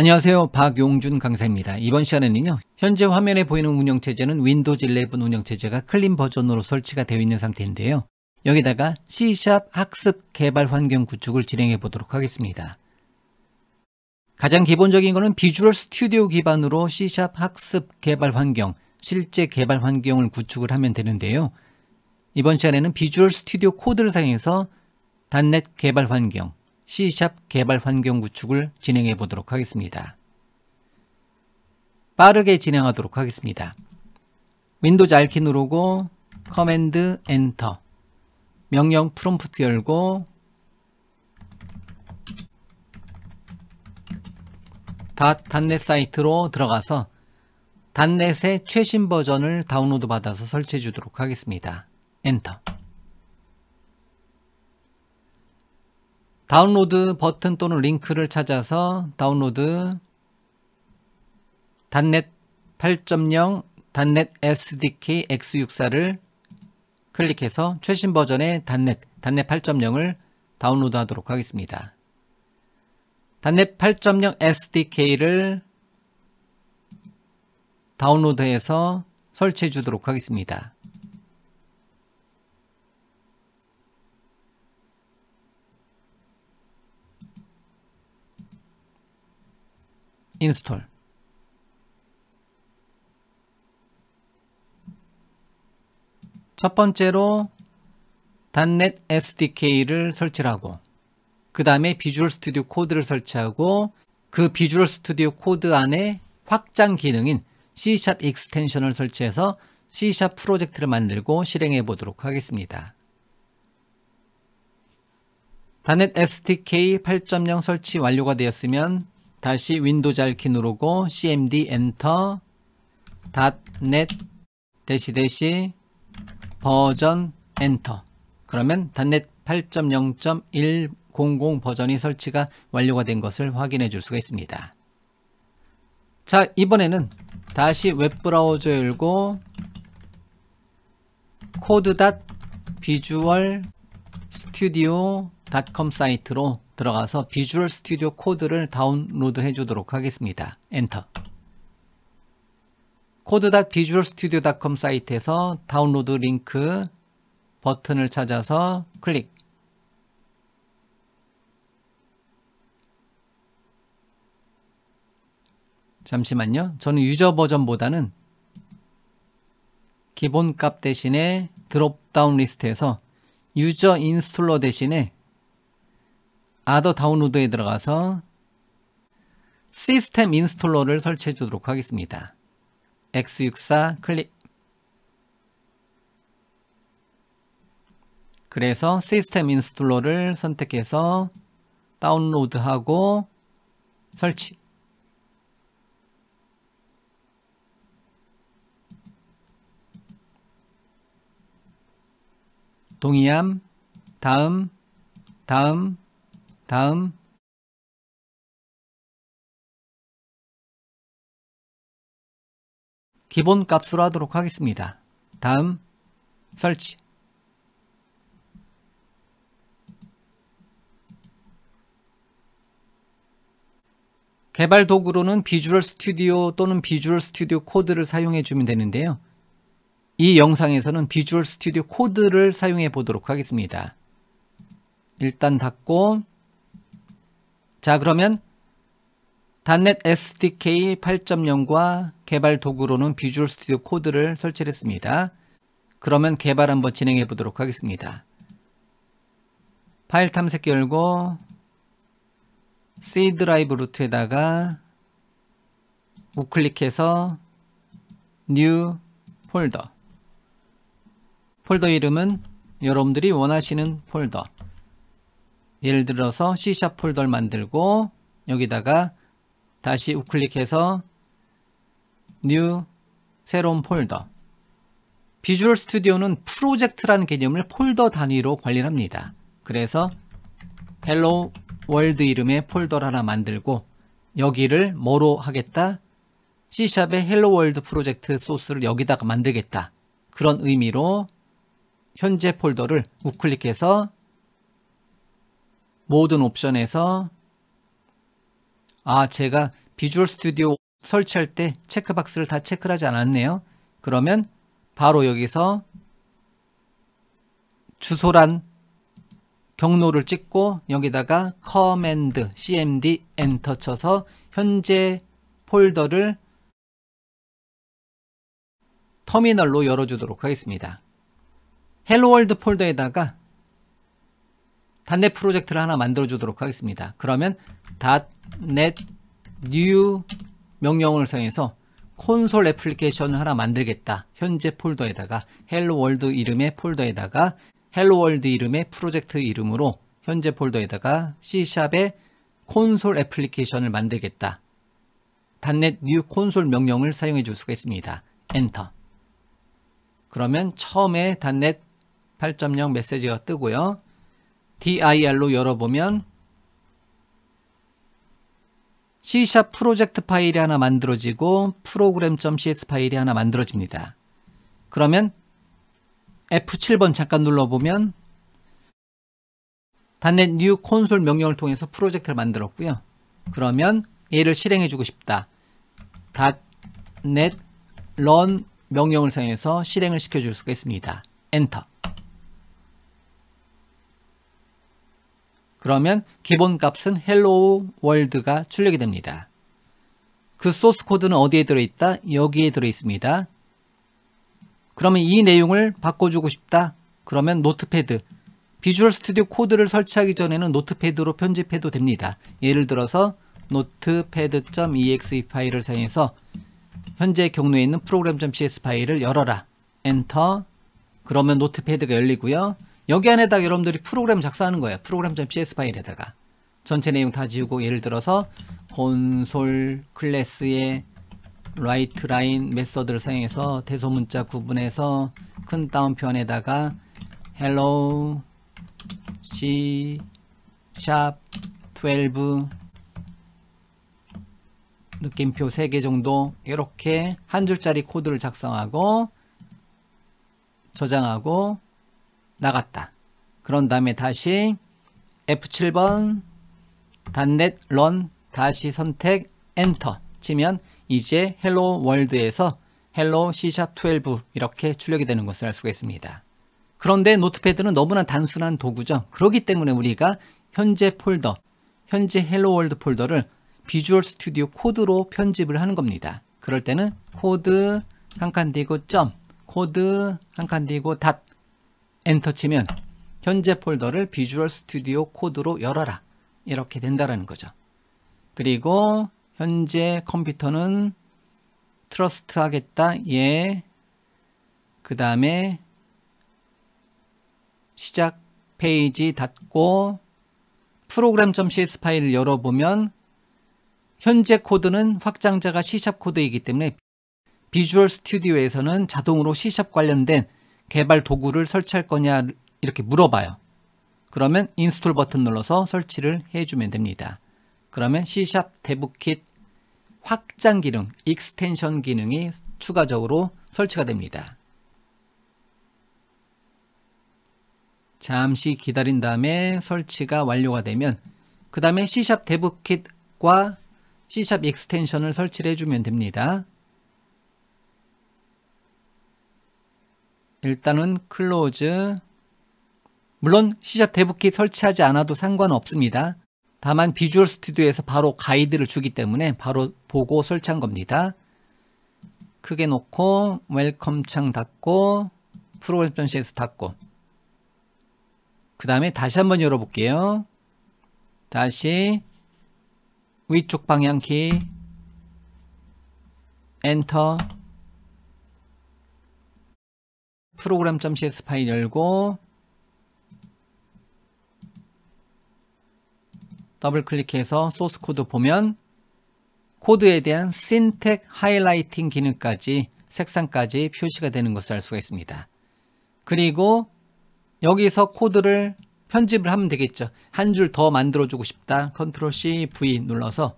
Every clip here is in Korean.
안녕하세요. 박용준 강사입니다. 이번 시간에는요. 현재 화면에 보이는 운영체제는 윈도우즈 11 운영체제가 클린 버전으로 설치가 되어 있는 상태인데요. 여기다가 C# 학습 개발 환경 구축을 진행해 보도록 하겠습니다. 가장 기본적인 것은 비주얼 스튜디오 기반으로 C# 학습 개발 환경, 실제 개발 환경을 구축을 하면 되는데요. 이번 시간에는 비주얼 스튜디오 코드를 사용해서 단넷 개발 환경, c 개발 환경 구축을 진행해 보도록 하겠습니다. 빠르게 진행하도록 하겠습니다. 윈도우즈 알키 누르고 커맨드 엔터 명령 프롬프트 열고 닷넷 사이트로 들어가서 닷넷의 최신 버전을 다운로드 받아서 설치해 주도록 하겠습니다. 엔터 다운로드 버튼 또는 링크를 찾아서 다운로드 단넷 8.0 단넷 SDK X64를 클릭해서 최신 버전의 단넷 단넷 8.0을 다운로드 하도록 하겠습니다. 단넷 8.0 SDK를 다운로드해서 설치해 주도록 하겠습니다. 인스톨 첫 번째로 단넷 SDK를 설치하고 그 다음에 비주얼 스튜디오 코드를 설치하고 그 비주얼 스튜디오 코드 안에 확장 기능인 c 샵 익스텐션을 설치해서 c 샵 프로젝트를 만들고 실행해 보도록 하겠습니다. 단넷 SDK 8.0 설치 완료가 되었으면 다시 윈도우 잘키 누르고 cmd 엔터 .net 대시 대시 버전 엔터 그러면 .net 8.0.100 버전이 설치가 완료가 된 것을 확인해 줄 수가 있습니다. 자 이번에는 다시 웹브라우저 열고 코드.비주얼 닷 스튜디오닷컴 사이트로 들어가서 비주얼 스튜디오 코드를 다운로드 해주도록 하겠습니다. 엔터 코드 v i s u a l s t u d c o m 사이트에서 다운로드 링크 버튼을 찾아서 클릭 잠시만요. 저는 유저 버전보다는 기본값 대신에 드롭다운 리스트에서 유저 인스톨러 대신에 아더 다운로드에 들어가서 시스템 인스톨러를 설치해 주도록 하겠습니다. x64 클릭 그래서 시스템 인스톨러를 선택해서 다운로드하고 설치 동의함, 다음, 다음, 다음 기본값으로 하도록 하겠습니다. 다음 설치 개발 도구로는 비주얼 스튜디오 또는 비주얼 스튜디오 코드를 사용해 주면 되는데요. 이 영상에서는 비주얼 스튜디오 코드를 사용해 보도록 하겠습니다. 일단 닫고 자 그러면 단넷 SDK 8.0과 개발 도구로는 비주얼 스튜디오 코드를 설치했습니다. 그러면 개발 한번 진행해 보도록 하겠습니다. 파일 탐색 열고 C 드라이브 루트에다가 우클릭해서 New 폴더 폴더 이름은 여러분들이 원하시는 폴더 예를 들어서 c 샵 폴더를 만들고 여기다가 다시 우클릭해서 new 새로운 폴더 비주얼 스튜디오는 프로젝트라는 개념을 폴더 단위로 관리합니다. 그래서 hello 월드 이름의 폴더를 하나 만들고 여기를 뭐로 하겠다? C샵의 헬로 월드 프로젝트 소스를 여기다가 만들겠다. 그런 의미로 현재 폴더를 우클릭해서 모든 옵션에서 아 제가 비주얼 스튜디오 설치할 때 체크박스를 다 체크를 하지 않았네요. 그러면 바로 여기서 주소란 경로를 찍고 여기다가 command cmd 엔터 쳐서 현재 폴더를 터미널로 열어주도록 하겠습니다. 헬로월드 폴더에다가 단넷 프로젝트를 하나 만들어 주도록 하겠습니다. 그러면 .NET new 명령을 사용해서 콘솔 애플리케이션을 하나 만들겠다. 현재 폴더에다가 헬로월드 이름의 폴더에다가 헬로월드 이름의 프로젝트 이름으로 현재 폴더에다가 C샵의 콘솔 애플리케이션을 만들겠다. 단넷 new 콘솔 명령을 사용해 줄 수가 있습니다. 엔터. 그러면 처음에 단넷 8.0 메시지가 뜨고요. dir로 열어보면 c 프로젝트 파일이 하나 만들어지고 프로그램.cs 파일이 하나 만들어집니다. 그러면 F7번 잠깐 눌러보면 단넷 new 콘솔 명령을 통해서 프로젝트를 만들었고요. 그러면 얘를 실행해 주고 싶다. .net run 명령을 사용해서 실행을 시켜 줄 수가 있습니다. 엔터. 그러면 기본값은 hello world가 출력이 됩니다. 그 소스 코드는 어디에 들어있다? 여기에 들어있습니다. 그러면 이 내용을 바꿔주고 싶다? 그러면 노트패드, 비주얼 스튜디오 코드를 설치하기 전에는 노트패드로 편집해도 됩니다. 예를 들어서 notepad.exe 파일을 사용해서 현재 경로에 있는 프로그램.cs 파일을 열어라. 엔터. 그러면 노트패드가 열리고요. 여기 안에다 여러분들이 프로그램 작성하는 거예요. 프로그램 p s 파일에다가 전체 내용 다 지우고 예를 들어서 콘솔 클래스의 라이트 라인 메서드를 사용해서 대소문자 구분해서 큰따옴표안에다가 hello c s h a 샵12 느낌표 3개 정도 이렇게 한 줄짜리 코드를 작성하고 저장하고 나갔다. 그런 다음에 다시 F7번 단넷 런 다시 선택 엔터 치면 이제 헬로 월드에서 헬로 C12 이렇게 출력이 되는 것을 알 수가 있습니다. 그런데 노트패드는 너무나 단순한 도구죠. 그렇기 때문에 우리가 현재 폴더, 현재 헬로 월드 폴더를 비주얼 스튜디오 코드로 편집을 하는 겁니다. 그럴 때는 코드 한 칸뒤고 점, 코드 한칸뒤고닷 엔터 치면 현재 폴더를 비주얼 스튜디오 코드로 열어라 이렇게 된다라는 거죠. 그리고 현재 컴퓨터는 트러스트 하겠다 예. 그 다음에 시작 페이지 닫고 프로그램.cs 파일 열어보면 현재 코드는 확장자가 C샵 코드이기 때문에 비주얼 스튜디오에서는 자동으로 C샵 관련된 개발 도구를 설치할 거냐 이렇게 물어봐요. 그러면 인스톨 버튼 눌러서 설치를 해주면 됩니다. 그러면 c 데브킷 확장 기능, 익스텐션 기능이 추가적으로 설치가 됩니다. 잠시 기다린 다음에 설치가 완료가 되면 그 다음에 c 데브킷과 c 익스텐션을 설치를 해주면 됩니다. 일단은 클로즈 물론 시작 대북키 설치하지 않아도 상관없습니다. 다만 비주얼 스튜디오에서 바로 가이드를 주기 때문에 바로 보고 설치한 겁니다. 크게 놓고 웰컴 창 닫고 프로그램 전시에서 닫고 그 다음에 다시 한번 열어볼게요. 다시 위쪽 방향키 엔터 프로그램.cs 파일 열고 더블 클릭해서 소스 코드 보면 코드에 대한 신텍 하이라이팅 기능까지 색상까지 표시가 되는 것을 알 수가 있습니다. 그리고 여기서 코드를 편집을 하면 되겠죠. 한 줄 더 만들어주고 싶다. 컨트롤 C, V 눌러서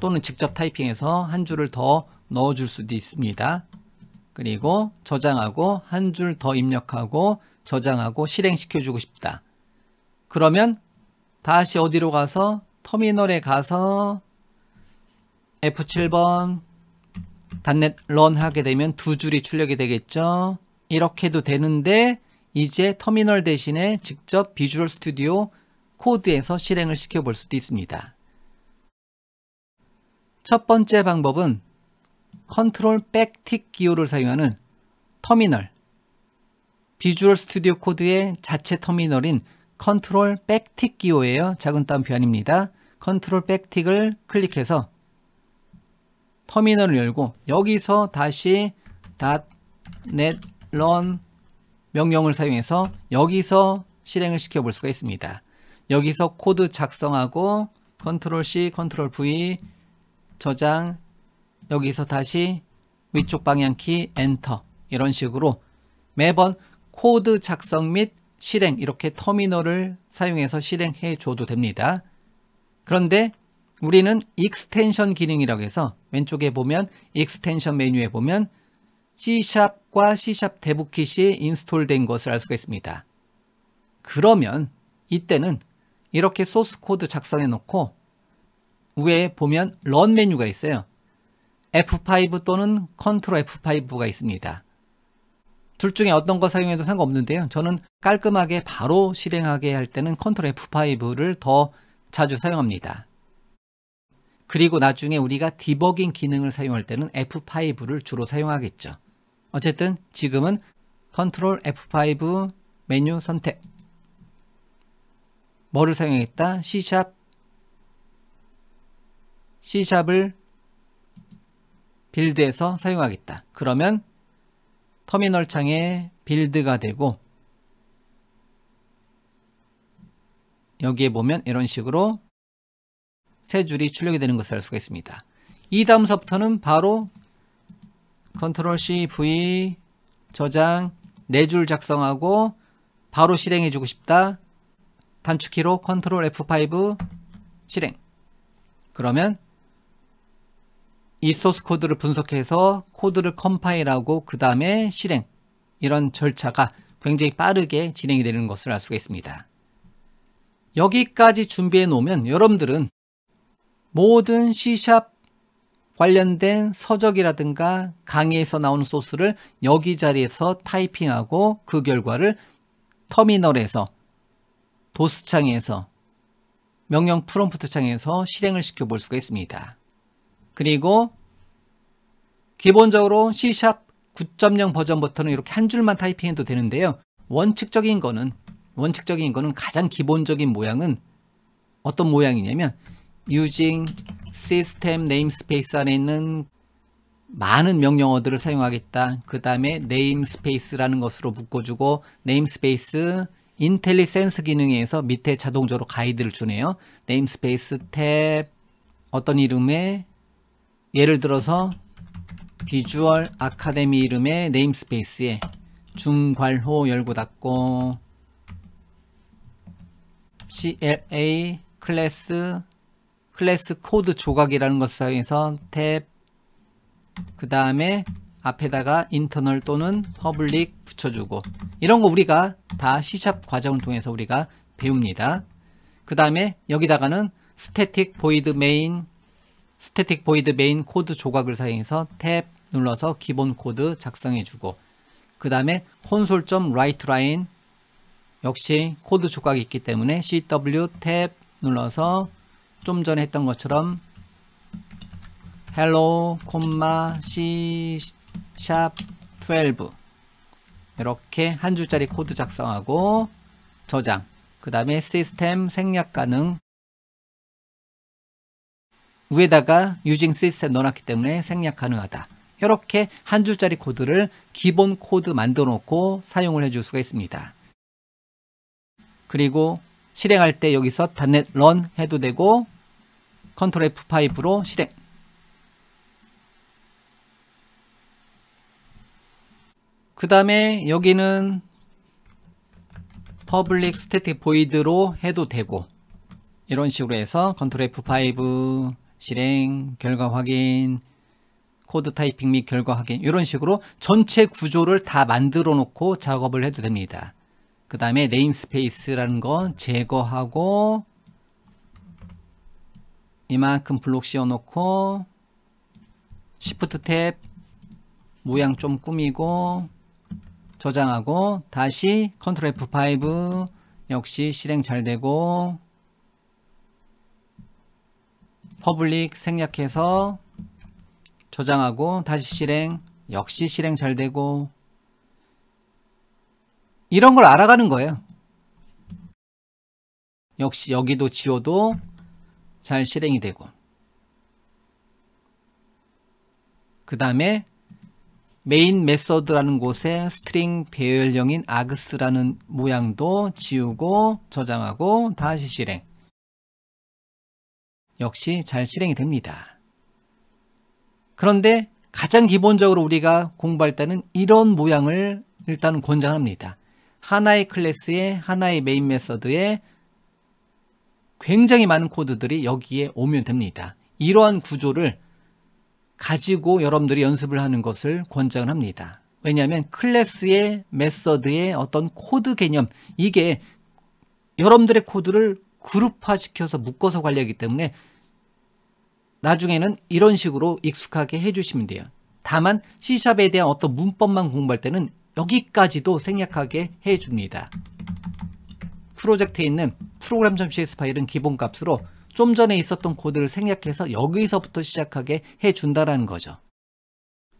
또는 직접 타이핑해서 한 줄을 더 넣어줄 수도 있습니다. 그리고 저장하고 한 줄 더 입력하고 저장하고 실행시켜 주고 싶다. 그러면 다시 어디로 가서 터미널에 가서 F7번 단넷 런 하게 되면 두 줄이 출력이 되겠죠. 이렇게도 되는데 이제 터미널 대신에 직접 비주얼 스튜디오 코드에서 실행을 시켜볼 수도 있습니다. 첫 번째 방법은 컨트롤 백틱 기호를 사용하는 터미널, 비주얼 스튜디오 코드의 자체 터미널인 컨트롤 백틱 기호예요. 작은 따옴표 아닙니다. 컨트롤 백틱을 클릭해서 터미널을 열고 여기서 다시 .NET run 명령을 사용해서 여기서 실행을 시켜 볼 수가 있습니다. 여기서 코드 작성하고 컨트롤 C, 컨트롤 V 저장 여기서 다시 위쪽 방향키 엔터 이런 식으로 매번 코드 작성 및 실행 이렇게 터미널을 사용해서 실행해 줘도 됩니다. 그런데 우리는 익스텐션 기능이라고 해서 왼쪽에 보면 익스텐션 메뉴에 보면 C샵과 C샵 대북킷이 인스톨된 것을 알 수가 있습니다. 그러면 이때는 이렇게 소스 코드 작성해 놓고 위에 보면 런 메뉴가 있어요. F5 또는 Ctrl F5가 있습니다. 둘 중에 어떤 거 사용해도 상관없는데요. 저는 깔끔하게 바로 실행하게 할 때는 Ctrl F5를 더 자주 사용합니다. 그리고 나중에 우리가 디버깅 기능을 사용할 때는 F5를 주로 사용하겠죠. 어쨌든 지금은 Ctrl F5 메뉴 선택 뭐를 사용했다? C샵 C샵을 빌드에서 사용하겠다. 그러면 터미널 창에 빌드가 되고 여기에 보면 이런 식으로 세 줄이 출력이 되는 것을 알 수가 있습니다. 이 다음서부터는 바로 컨트롤 C, V 저장 네 줄 작성하고 바로 실행해 주고 싶다. 단축키로 컨트롤 F5 실행. 그러면 이 소스 코드를 분석해서 코드를 컴파일하고 그 다음에 실행 이런 절차가 굉장히 빠르게 진행이 되는 것을 알 수가 있습니다. 여기까지 준비해 놓으면 여러분들은 모든 C# 관련된 서적이라든가 강의에서 나오는 소스를 여기 자리에서 타이핑하고 그 결과를 터미널에서 도스 창에서 명령 프롬프트 창에서 실행을 시켜 볼 수가 있습니다. 그리고 기본적으로 C# 9.0 버전부터는 이렇게 한 줄만 타이핑해도 되는데요. 원칙적인 거는 원칙적인 거는 가장 기본적인 모양은 어떤 모양이냐면 using system namespace 안에 있는 많은 명령어들을 사용하겠다. 그 다음에 namespace라는 것으로 묶어주고 namespace 인텔리센스 기능에서 밑에 자동적으로 가이드를 주네요. namespace 탭 어떤 이름의 예를 들어서 비주얼 아카데미 이름의 네임스페이스에 중괄호 열고 닫고 CLA 클래스 클래스 코드 조각이라는 것을 사용해서 탭 그 다음에 앞에다가 인터널 또는 퍼블릭 붙여주고 이런 거 우리가 다 C샵 과정을 통해서 우리가 배웁니다. 그 다음에 여기다가는 스태틱 보이드 메인 스태틱 보이드 메인 코드 조각을 사용해서 탭 눌러서 기본 코드 작성해주고 그 다음에 console.writeLine 역시 코드 조각이 있기 때문에 CW 탭 눌러서 좀 전에 했던 것처럼 hello, c sharp 12 이렇게 한 줄짜리 코드 작성하고 저장 그 다음에 시스템 생략 가능 위에다가 유징 시스템 넣어놨기 때문에 생략 가능하다. 이렇게 한 줄짜리 코드를 기본 코드 만들어 놓고 사용을 해 줄 수가 있습니다. 그리고 실행할 때 여기서 단넷 런 해도 되고 컨트롤 F5로 실행 그 다음에 여기는 public static void로 해도 되고 이런 식으로 해서 컨트롤 F5 실행, 결과 확인, 코드 타이핑 및 결과 확인 이런 식으로 전체 구조를 다 만들어 놓고 작업을 해도 됩니다. 그 다음에 네임스페이스라는 건 제거하고 이만큼 블록 씌워놓고 시프트 탭 모양 좀 꾸미고 저장하고 다시 컨트롤 F5 역시 실행 잘 되고 퍼블릭 생략해서 저장하고 다시 실행 역시 실행 잘 되고 이런 걸 알아가는 거예요. 역시 여기도 지워도 잘 실행이 되고 그 다음에 메인 메서드라는 곳에 스트링 배열형인 아그스라는 모양도 지우고 저장하고 다시 실행 역시 잘 실행이 됩니다. 그런데 가장 기본적으로 우리가 공부할 때는 이런 모양을 일단 권장합니다. 하나의 클래스에 하나의 메인 메서드에 굉장히 많은 코드들이 여기에 오면 됩니다. 이러한 구조를 가지고 여러분들이 연습을 하는 것을 권장을 합니다. 왜냐하면 클래스의 메서드의 어떤 코드 개념 이게 여러분들의 코드를 그룹화시켜서 묶어서 관리하기 때문에 나중에는 이런 식으로 익숙하게 해주시면 돼요. 다만 C샵에 대한 어떤 문법만 공부할 때는 여기까지도 생략하게 해줍니다. 프로젝트에 있는 프로그램.cs 점 파일은 기본값으로 좀 전에 있었던 코드를 생략해서 여기서부터 시작하게 해준다라는 거죠.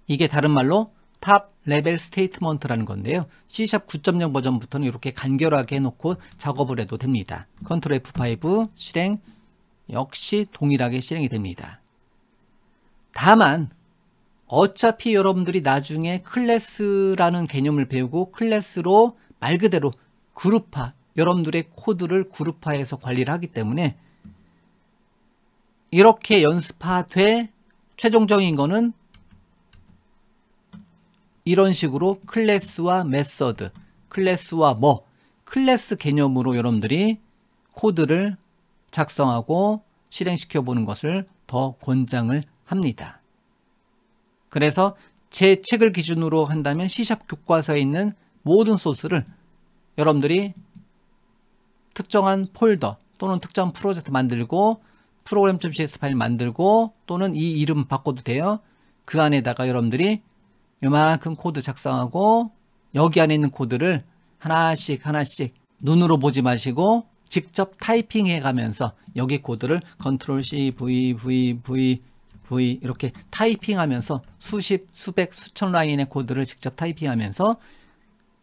이게 다른 말로 탑 레벨 스테이트먼트라는 건데요. C샵 9.0 버전부터는 이렇게 간결하게 해놓고 작업을 해도 됩니다. 컨트롤 F5 실행 역시 동일하게 실행이 됩니다. 다만 어차피 여러분들이 나중에 클래스라는 개념을 배우고 클래스로 말 그대로 그룹화, 여러분들의 코드를 그룹화해서 관리를 하기 때문에 이렇게 연습화돼 최종적인 거는 이런 식으로 클래스와 메서드, 클래스와 뭐, 클래스 개념으로 여러분들이 코드를 작성하고 실행시켜 보는 것을 더 권장을 합니다. 그래서 제 책을 기준으로 한다면 C샵 교과서에 있는 모든 소스를 여러분들이 특정한 폴더 또는 특정 프로젝트 만들고 프로그램.cs 파일 만들고 또는 이 이름 바꿔도 돼요. 그 안에다가 여러분들이 요만큼 코드 작성하고 여기 안에 있는 코드를 하나씩 하나씩 눈으로 보지 마시고 직접 타이핑해 가면서 여기 코드를 컨트롤 C, V, V, V, V 이렇게 타이핑하면서 수십, 수백, 수천 라인의 코드를 직접 타이핑하면서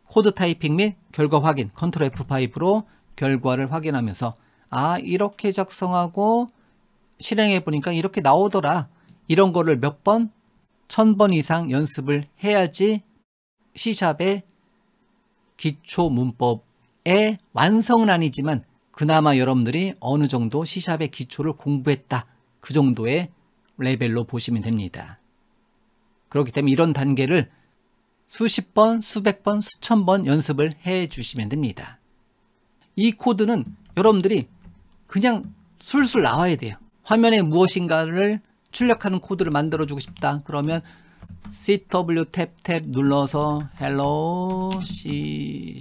코드 타이핑 및 결과 확인, 컨트롤 F5로 결과를 확인하면서 아 이렇게 작성하고 실행해 보니까 이렇게 나오더라 이런 거를 몇 번, 천 번 이상 연습을 해야지 C샵의 기초 문법의 완성은 아니지만 그나마 여러분들이 어느 정도 C샵의 기초를 공부했다. 그 정도의 레벨로 보시면 됩니다. 그렇기 때문에 이런 단계를 수십 번, 수백 번, 수천 번 연습을 해 주시면 됩니다. 이 코드는 여러분들이 그냥 술술 나와야 돼요. 화면에 무엇인가를 출력하는 코드를 만들어 주고 싶다. 그러면 CW 탭 탭 눌러서 hello C#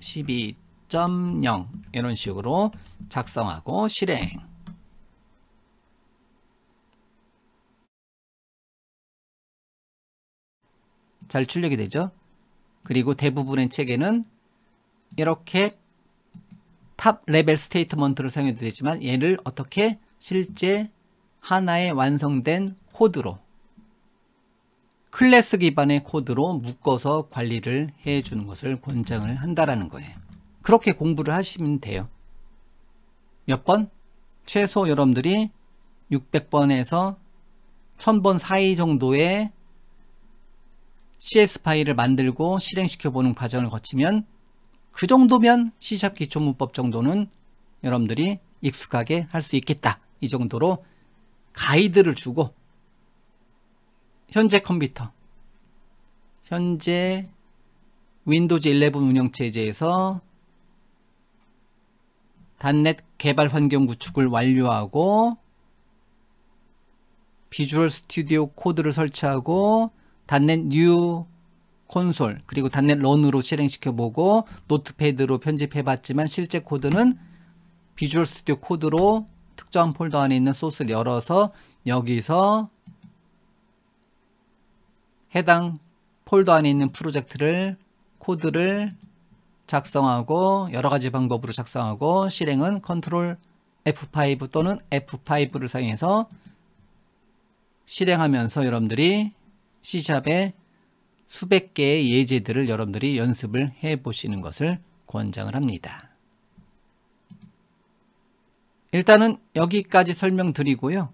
12 0.0 이런 식으로 작성하고 실행 잘 출력이 되죠? 그리고 대부분의 책에는 이렇게 탑 레벨 스테이트먼트를 사용해도 되지만 얘를 어떻게 실제 하나의 완성된 코드로 클래스 기반의 코드로 묶어서 관리를 해주는 것을 권장을 한다라는 거예요. 그렇게 공부를 하시면 돼요. 몇 번? 최소 여러분들이 600번에서 1000번 사이 정도의 CS 파일을 만들고 실행시켜보는 과정을 거치면 그 정도면 C샵 기초문법 정도는 여러분들이 익숙하게 할 수 있겠다. 이 정도로 가이드를 주고 현재 컴퓨터, 현재 윈도우즈 11 운영체제에서 단넷 개발 환경 구축을 완료하고 비주얼 스튜디오 코드를 설치하고 단넷 뉴 콘솔 그리고 단넷 런으로 실행시켜보고 노트패드로 편집해봤지만 실제 코드는 비주얼 스튜디오 코드로 특정 한 폴더 안에 있는 소스를 열어서 여기서 해당 폴더 안에 있는 프로젝트를 코드를 작성하고 여러 가지 방법으로 작성하고 실행은 컨트롤 F5 또는 F5를 사용해서 실행하면서 여러분들이 C샵의 수백 개의 예제들을 여러분들이 연습을 해 보시는 것을 권장을 합니다. 일단은 여기까지 설명드리고요.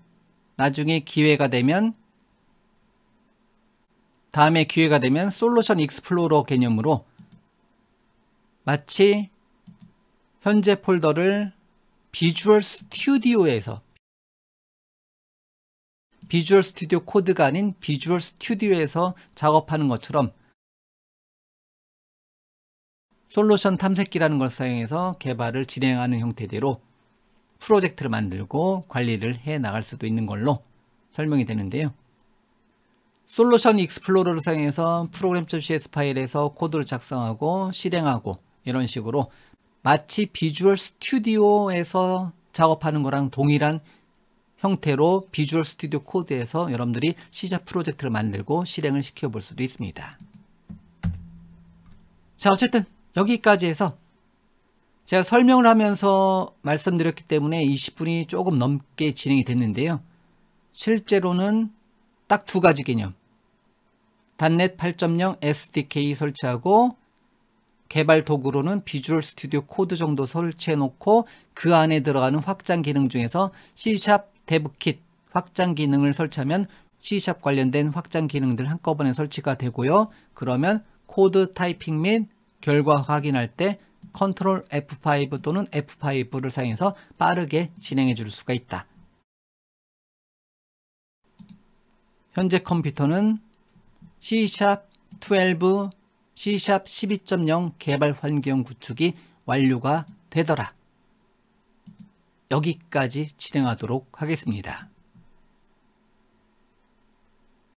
나중에 기회가 되면 다음에 기회가 되면 솔루션 익스플로러 개념으로 마치 현재 폴더를 비주얼 스튜디오에서 비주얼 스튜디오 코드가 아닌 비주얼 스튜디오에서 작업하는 것처럼 솔루션 탐색기라는 걸 사용해서 개발을 진행하는 형태대로 프로젝트를 만들고 관리를 해 나갈 수도 있는 걸로 설명이 되는데요. 솔루션 익스플로러를 사용해서 프로그램.cs 파일에서 코드를 작성하고 실행하고 이런 식으로 마치 비주얼 스튜디오에서 작업하는 거랑 동일한 형태로 비주얼 스튜디오 코드에서 여러분들이 시작 프로젝트를 만들고 실행을 시켜볼 수도 있습니다. 자 어쨌든 여기까지 해서 제가 설명을 하면서 말씀드렸기 때문에 20분이 조금 넘게 진행이 됐는데요. 실제로는 딱 두 가지 개념. 단넷 8.0 SDK 설치하고 개발 도구로는 비주얼 스튜디오 코드 정도 설치해놓고 그 안에 들어가는 확장 기능 중에서 C샵 데브킷 확장 기능을 설치하면 C샵 관련된 확장 기능들 한꺼번에 설치가 되고요. 그러면 코드 타이핑 및 결과 확인할 때 컨트롤 F5 또는 F5를 사용해서 빠르게 진행해 줄 수가 있다. 현재 컴퓨터는 C# 12 C샵 12.0 개발 환경 구축이 완료가 되더라. 여기까지 진행하도록 하겠습니다.